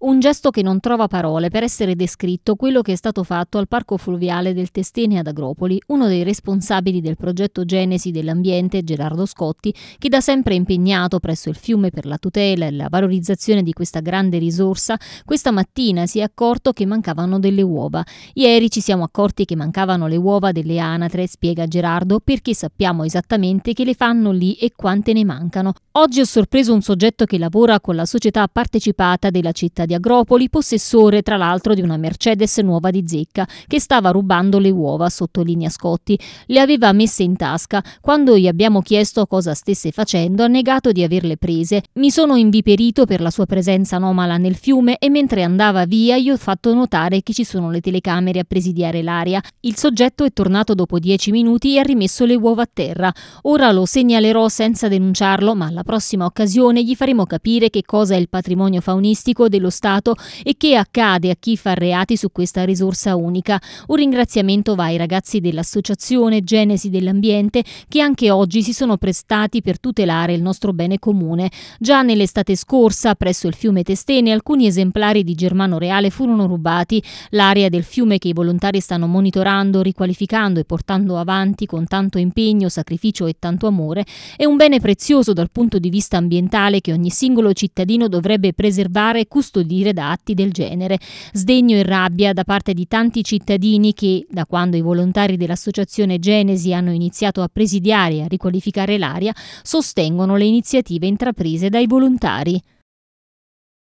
Un gesto che non trova parole per essere descritto quello che è stato fatto al Parco Fluviale del Testene ad Agropoli, uno dei responsabili del progetto Genesi dell'Ambiente, Gerardo Scotti, che da sempre è impegnato presso il fiume per la tutela e la valorizzazione di questa grande risorsa, questa mattina si è accorto che mancavano delle uova. Ieri ci siamo accorti che mancavano le uova delle anatre, spiega Gerardo, perché sappiamo esattamente che le fanno lì e quante ne mancano. Oggi ho sorpreso un soggetto che lavora con la società partecipata della città di Agropoli, possessore tra l'altro di una Mercedes nuova di zecca, che stava rubando le uova, sottolinea Scotti. Le aveva messe in tasca. Quando gli abbiamo chiesto cosa stesse facendo, ha negato di averle prese. Mi sono inviperito per la sua presenza anomala nel fiume e mentre andava via gli ho fatto notare che ci sono le telecamere a presidiare l'aria. Il soggetto è tornato dopo dieci minuti e ha rimesso le uova a terra. Ora lo segnalerò senza denunciarlo, ma la alla prossima occasione gli faremo capire che cosa è il patrimonio faunistico dello Stato e che accade a chi fa reati su questa risorsa unica. Un ringraziamento va ai ragazzi dell'associazione Genesi dell'Ambiente che anche oggi si sono prestati per tutelare il nostro bene comune. Già nell'estate scorsa, presso il fiume Testene, alcuni esemplari di Germano Reale furono rubati. L'area del fiume che i volontari stanno monitorando, riqualificando e portando avanti con tanto impegno, sacrificio e tanto amore è un bene prezioso dal punto punto di vista ambientale che ogni singolo cittadino dovrebbe preservare e custodire da atti del genere. Sdegno e rabbia da parte di tanti cittadini che, da quando i volontari dell'associazione Genesi hanno iniziato a presidiare e a riqualificare l'aria, sostengono le iniziative intraprese dai volontari.